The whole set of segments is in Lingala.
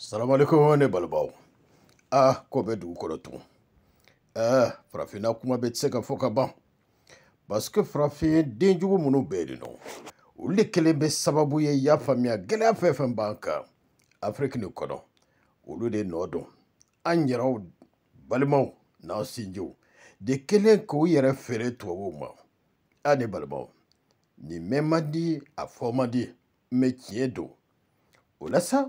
salamu alaikum ne balibaw ah ko bɛ dugu kɔnɔ tugun ɛɛ farafinna kuma bɛ tɛ se ka fɔ ka ban parce que farafin denjugu minnu bɛɛ de nɔ olu de kelen bɛ sababu ye y'a faamuya gɛlɛya fɛn fɛn b'an kan afiriki nin kɔnɔ olu de nɔ don an yɛrɛw balimaw n'an sinjiw de kelen k'u yɛrɛ feere tubabuw ma a ne balimaw nin mɛn man di a fɔ man di mɛ tiɲɛ don o la sa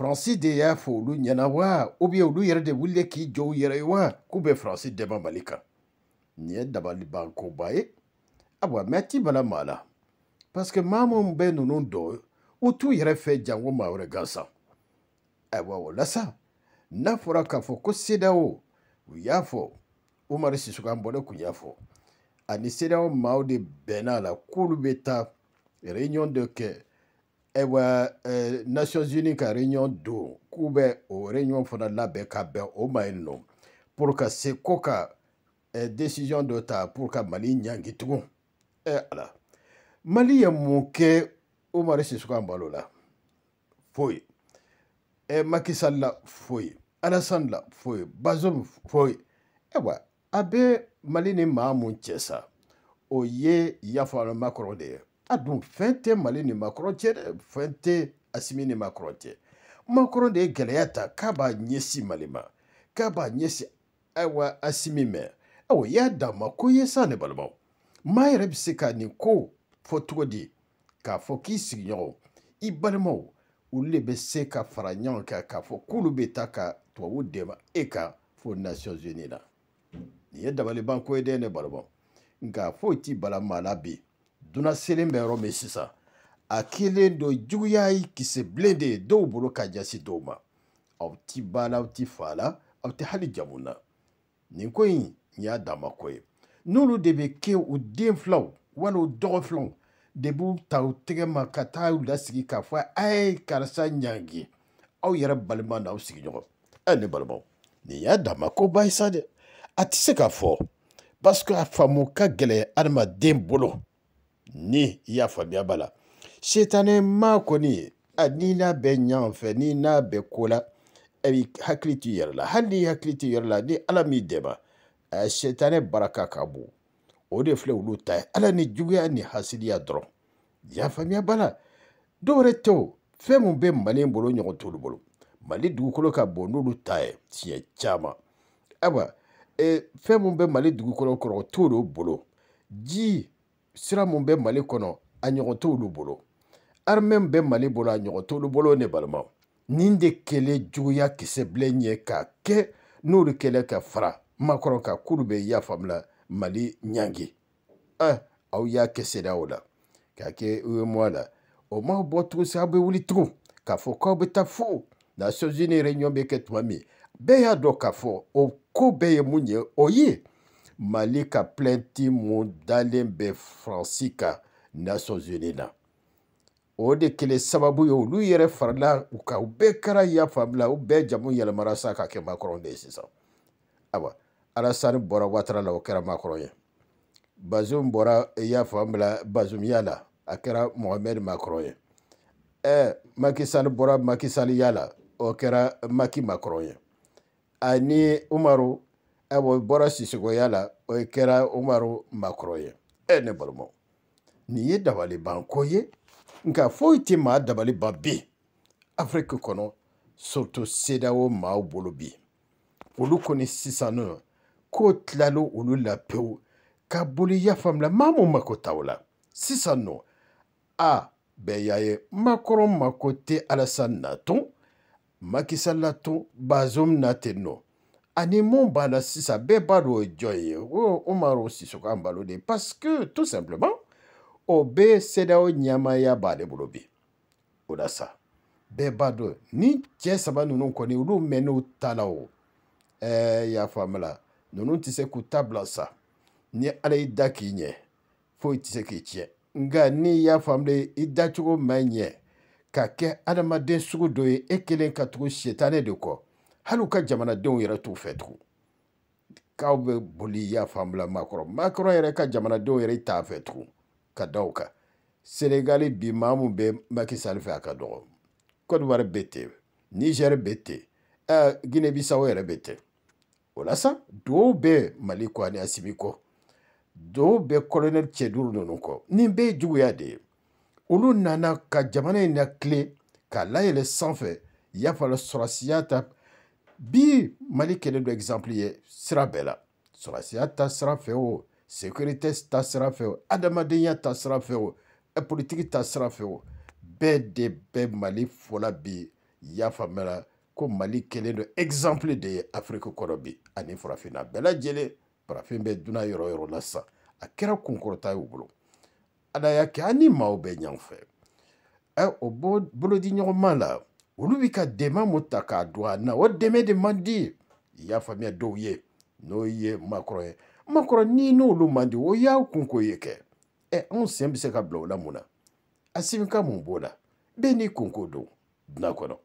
Faransi de y'a fɔ olu ɲɛna wa olu yɛrɛ de wulila k'i jɔ u yɛrɛ ye wa k'u bɛ Faransi dɛmɛ Mali kan nin ye dabalibankoba ye ayiwa mɛti bala maa la parce que maa minnu bɛ ninnu dɔn u t'u yɛrɛ fɛ janko maa wɛrɛ gansan ayiwa o la sa n'a fɔra k'a fɔ ko CEDEAO u y'a fɔ Umaru Sisoko bɔlen kun y'a fɔ ani CEDEAO maaw de bɛnna a la k'olu bɛ taa réunion dɔ kɛ ayiwa eh, euh, nations unis ka réunion don k'u bɛ o réunion fana labɛn ka bɛn o ma yen nɔ pour ka se ko ka eh, décision dɔ ta pour ka mali ɲangi tugun eh, ala mali ye mun kɛ umaru sisuku anbalo la foyi eh, makisal la foyi alasan la foyi bazum foyi eh, ayiwa a bɛ mali ni maa mun cɛ sa o ye yafa makɔrɔ de ye a dun fɛn tɛ mali ni makɔrɔ cɛ dɛ fɛn tɛ asimi ni makɔrɔ cɛ makɔrɔ de ye gɛlɛya ta k'a b'a ɲɛsin mali ma k'a b'a ɲɛsin ayiwa asimi mɛ ayiwa i y'a d'a ma ko ye sa ne balimaw maa yɛrɛ bɛ se ka nin ko fɔ cogo di k'a fɔ k'i sigiɲɔgɔn i balimaw olu de bɛ se ka fara ɲɔgɔn kan k'a fɔ k'olu bɛ taa ka tubabu dɛmɛ e kan fo nations unies la nin ye dabalibanko ye dɛ ne balimaw nka foyi t'i bala maa la bi dunan selen bɛ yɔrɔ min sisan a kelen don juguya ye kisɛ bilen de ye dɔw bolo ka jasi dɔw ma aw ti ba la aw ti fa la aw tɛ hali jamu na nin ko in nin y'a dama ko ye n'olu de bɛ kɛ u den filaw wali u dɔgɔ filaw de b'u ta u tɛgɛ ma ka taa u lasigi k'a fɔ a ye karisa ɲangi aw yɛrɛ balima n'aw sigiɲɔgɔn ɛ ne balimaw nin y'a dama koba ye sa dɛ a tɛ se ka fɔ parce que a faamu ka gɛlɛ adamaden bolo. ni i y'a faamuya b'a la setanɛ maa kɔni n'i n'a bɛɛ ɲa fɛ n'i n'a bɛɛ ko la e i hakili t'i yɛrɛ la hali n'i hakili t'i yɛrɛ la ni ala m'i dɛmɛ setanɛ baraka ka bon o de filɛ olu ta ye ala ni juguya ni hasidiya dɔrɔn i y'a faamuya b'a la dɔw wɛrɛ tɛ o fɛn min bɛ mali bolo ɲɔgɔn t'olu bolo mali dugukolo ka bon n'olu ta ye siɲɛ caman ayiwa e, fɛn min bɛ mali dugukolo kɔrɔ o t'olu bolo ji sira mun bɛ mali kɔnɔ a ɲɔgɔn t'olu bolo armée min bɛ mali bolo a ɲɔgɔn t'olu bolo ne balimaw nin de kɛlɛ juguya kisɛbilen ye k'a kɛ n'olu kɛlɛ ka fara makɔrɔ ka k'olu bɛ yafa bila mali ɲangi eh, aw y'a kɛ seereyaw la k'a kɛ uemoi la o m'aw bɔ tugun se aw bɛ wuli tugun k'a fɔ k'aw bɛ taa fo nations unis réunion bɛ kɛ tuma min bɛɛ y'a dɔn k'a fɔ o ko bɛɛ ye mun ye o ye mali ka plainti mun dalen bɛ faransi kan nations unis na o de kɛlɛ sababu ye olu yɛrɛ farala u kan u bɛɛ kɛra yan fanbila u bɛɛ jamu yɛlɛmara sa ka kɛ makɔrɔn de ye sisan ayiwa alasani bɔra watara la o kɛra makɔrɔn ye bazum bɔra yan fanbila bazumiya la a kɛra mohamɛdi makɔrɔn ye ɛ e, makisali bɔra makisaliya la o kɛra maki makɔrɔn ye ani umaru ayiwa i bɔra sisigoya la o kɛra umaru makɔrɔ ye e eh, ne balimaw nin ye dabalibanko ye nka foyi tɛ maa dabaliban bi afiriki kɔnɔ soto sedawo maaw bolo bi olu kɔni sisan nɔ k'o tilalo olu la pewu ka boli y'a faamula maa mun mako t'aw la sisan nɔ a bɛɛ y'a ye makɔrɔ mako tɛ alasan natɔn makisa latɔn bazom na ten nɔ. ani mun b'a la sisan bɛɛ b'a dɔn o ye jɔn ye ko umaru sisoko anbalo de parce que tout simplement o bɛ sedaw ɲɛmaaya b'ale bolo bi o eh, la sa bɛɛ b'a dɔn ni cɛ saba ninnu kɔni olu mɛn n'u ta la o ɛɛ y'a faamu la ninnu tɛ se k'u ta bila sa ni ala y'i da k'i ɲɛ foyi tɛ se k'i tiɲɛ nka n'i y'a faamu i dacogo man ɲɛ ka kɛ adamaden sugu dɔ ye e kelen ka tugu sitanɛ de kɔ hali u ka jamanadenw yɛrɛ t'u fɛ tugun k'aw bɛ boli i y'a faamula makɔrɔ makɔrɔ yɛrɛ ka jamanadenw yɛrɛ t'a fɛ tugun ka da o kan senegali bi maa min bɛ maki sali fɛ a ka dɔgɔ kɔdiwari bɛ ten nizɛri bɛ ten ɛɛ gine bisawo yɛrɛ bɛ ten o la sa duwawu bɛ mali kɔ ani asimi kɔ duwawu bɛ kɔlɔnɛli cɛ duuru ninnu kɔ nin bɛɛ ye juguya de ye olu nana ka jamana in na kile k'a layɛlɛ sanfɛ yafala sɔrɔsiya ta bi mali kɛlen do exemple ye sira bɛɛ la sɔrasiya ta sira fɛ o sécurité ta sira fɛ o adamadenya ta sira fɛ o politiki ta sira fɛ o bɛɛ de bɛ mali fɔla bi y'a faamuyala ko mali kɛlen do exemple de ye afiriki kɔnɔ bi ani farafinna bɛɛ lajɛlen farafin bɛ dunan yɔrɔ yɔrɔ la sisan a kɛra kunkɔrɔta y'u bolo ala y'a kɛ ani maaw bɛ ɲɔgɔn fɛ ɛ o bolodiɲɔgɔnma la olu bi ka dɛmɛ mun ta k'a don a na o dɛmɛ de man di i y'a faamuya dɔw ye n'o ye makɔrɔ ye makɔrɔ n'i n'olu man di o y'aw kunko ye kɛ ɛ e, anw sen bɛ se ka bila o la mun na e, a sɛbɛnka mun b'o la bɛɛ n'i kunko don dunan kɔnɔ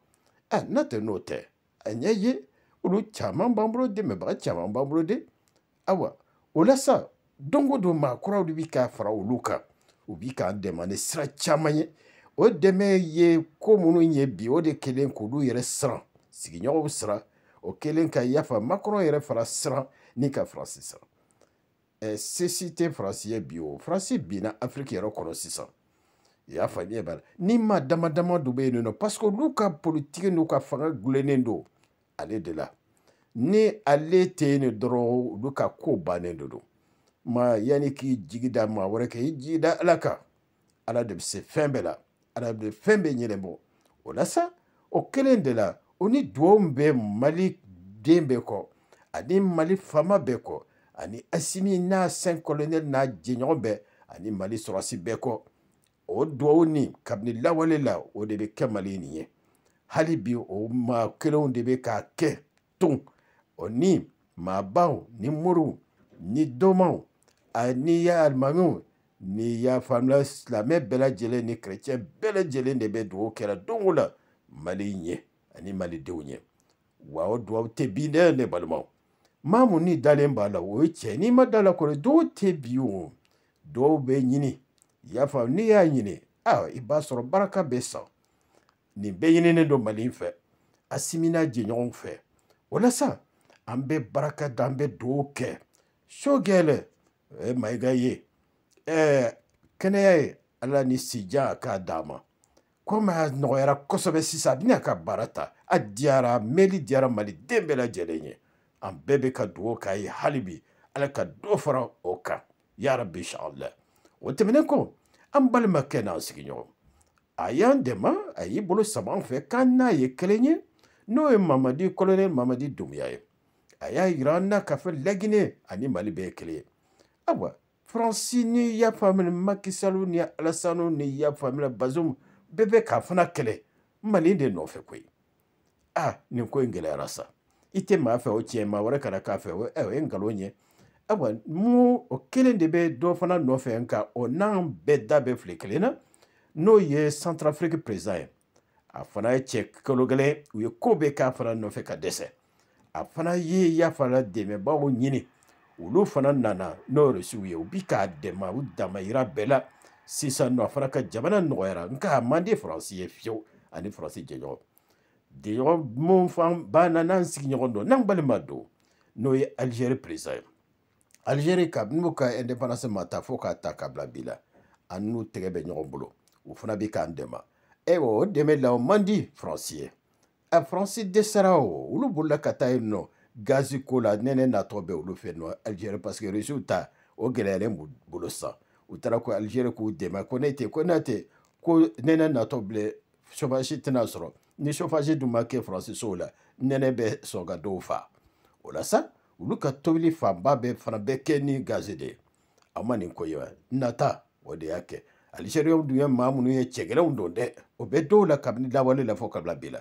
ɛ n'a tɛ n'o tɛ a ɲɛ ye olu caman b'an bolo dɛmɛbaga caman b'an bolo de awa o la sa don o don maakɔrɔw de bi ka fara olu kan u bi k'an dɛmɛ ni sira caman ye o dɛmɛ ye ko minnu ye bi o de kelen k'olu yɛrɛ siran sigiɲɔgɔnw siran o kelen ka yafa makɔrɔ yɛrɛ fara siran ni ka faransi siran ɛ sesi tɛ faransi ye bi o faransi binna afiriki yɛrɛ kɔnɔ sisan i y'a faamuya b'a la ni maa dama dama dɔ bɛ yen nɔ parce que olu ka politiki n'u ka fanga gulennen don ale de la ni ale tɛ yen nɔ dɔrɔn olu ka ko bannen de don ma yanni k'i jigi da maa wɛrɛ kan i jigi da ala kan ala de bɛ se fɛn bɛɛ la. arabe fɛn bɛɛ ɲɛnɛ bɔ o la sa o kelen de la o ni duwawu bɛ mali den bɛɛ kɔ ani mali faama bɛɛ kɔ ani asimi n'a saint colonel n'a jɛɲɔgɔn bɛɛ ani mali sɔrɔsi bɛɛ kɔ o duwawu ni kabini lawale la o de bɛ kɛ mali nin ye hali bi o maa kelenw de bɛ k'a kɛ ton o ni maabaw ni moriw ni domaw ani alimamiw ni yafamula silamɛ bɛɛ lajɛlen ni kerecɛn bɛɛ lajɛlen de bɛ dugawu kɛra don o la mali ɲɛ ani malidenw ɲɛ wa o dugawu tɛ bi dɛ ne balimaw maamu ni dalen b'a la o ye tiɲɛ n'i ma da la kɔni dɔw tɛ bi o dɔw bɛ ɲini yafa n'i y'a ɲini a i b'a sɔrɔ baraka bɛ san nin bɛɛ ɲininen don mali fɛ a simina jɛɲɔgɔnw fɛ walasa an bɛ baraka da an bɛ dugawu kɛ so gɛlɛ o ye mayiga ye ɛɛ eh, kɛnɛya ye ala ni sija k'a d'a ma komi a nɔgɔyara kosɛbɛ sisan a bɛna ka baara ta a diyara meli diyara maliden bɛɛ lajɛlen ye an bɛɛ bɛ ka dugawu k'a ye hali bi ala ka dɔ fara o kan yarabi inshallah o tɛmɛnen kɔ an balimakɛ n'an sigiɲɔgɔn a y'an dɛmɛ a y'i bolo sama an fɛ k'an n'a ye kelen ye n'o ye mamadi kolonɛli mamadi dunbuya ye a y'a yira an na k'a fɔ laginɛ ani mali bɛɛ ye kelen ye ayiwa faransi ah, ni y'a faamina makisalu ni alasanu ni y'a faamina bazumu bɛɛ bɛ k'a fana kɛlɛ mali de nɔfɛ koyi a nin ko in gɛlɛyara sa i tɛ maa fɛ o tiɲɛ maa wɛrɛ kana k'a fɛ o ye nkalon ye ayiwa mun o kelen de bɛ dɔ fana nɔfɛ nka o n'an bɛɛ da bɛ file kelen na n'o ye centrafrique président ye ah, a fana ye cɛ kalo gɛlɛn u ye ko bɛɛ k'a fana nɔfɛ ka dɛsɛ a fana ye yafara dɛmɛbaaw ɲini olu fana nana n'o resiw ye u bi k'a dɛmɛ u damayira bɛɛ la sisan nɔ a fana ka jamana nɔgɔyara nka a man di faransi ye fiyewu ani faransi jɛɲɔgɔn jɛɲɔgɔn mun fan banna n'an sigiɲɔgɔn don n'an balima don n'o ye alizeri perezan ye alizeri ka n'u ka indépendance ma ta fo k'a ta ka bila bi la ani n'u tɛgɛ bɛ ɲɔgɔn bolo u fana bi k'an dɛmɛ ayiwa o dɛmɛ la o man di faransi ye a faransi dɛsɛra o olu bolila ka taa yen nɔ gazi ko la nɛnɛ natɔ bɛ olu fɛ nɔ alizeri parseke risiw ta o gɛlɛyalen bolo san u taara ko alizeri k'u dɛmɛ ko ne tɛ ko n'a tɛ ko nɛnɛ natɔ bilɛ sofasi tɛna sɔrɔ ni sofasi dun ma kɛ faransisow la nɛnɛ bɛ sɔn ka dɔw fa o la sa olu ka tobili fanba bɛɛ fana bɛɛ kɛ ni gazi de ye a ma nin ko ye wa nata o de y'a kɛ alizeriyɛnw dun ye maa minnu ye cɛgɛrɛw don dɛ o bɛ dɔw la kabini lawale la fɔ kabila bi la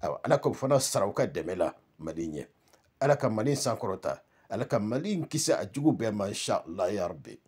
ayiwa ala k'o fana sara u ka dɛmɛ la mali ɲɛ ألا كان مالين سانكروتا ألا كان مالين كيسا أجوب ما إن شاء الله يا ربي